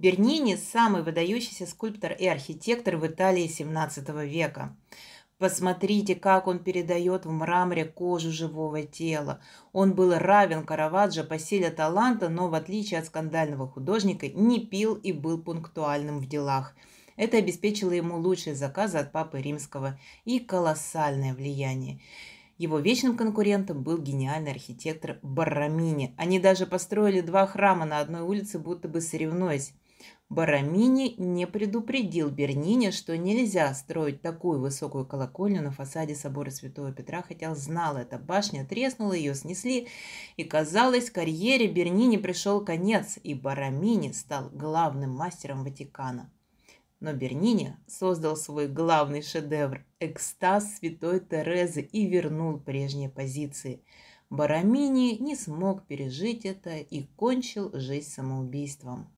Бернини – самый выдающийся скульптор и архитектор в Италии XVII века. Посмотрите, как он передает в мраморе кожу живого тела. Он был равен Караваджо по силе таланта, но в отличие от скандального художника не пил и был пунктуальным в делах. Это обеспечило ему лучшие заказы от Папы Римского и колоссальное влияние. Его вечным конкурентом был гениальный архитектор Баррамини. Они даже построили два храма на одной улице, будто бы соревнуясь. Барамини не предупредил Бернини, что нельзя строить такую высокую колокольню на фасаде собора Святого Петра, хотя знал это. Башня треснула, ее снесли, и, казалось, карьере Бернини пришел конец, и Барамини стал главным мастером Ватикана. Но Бернини создал свой главный шедевр – экстаз святой Терезы и вернул прежние позиции. Барамини не смог пережить это и кончил жизнь самоубийством.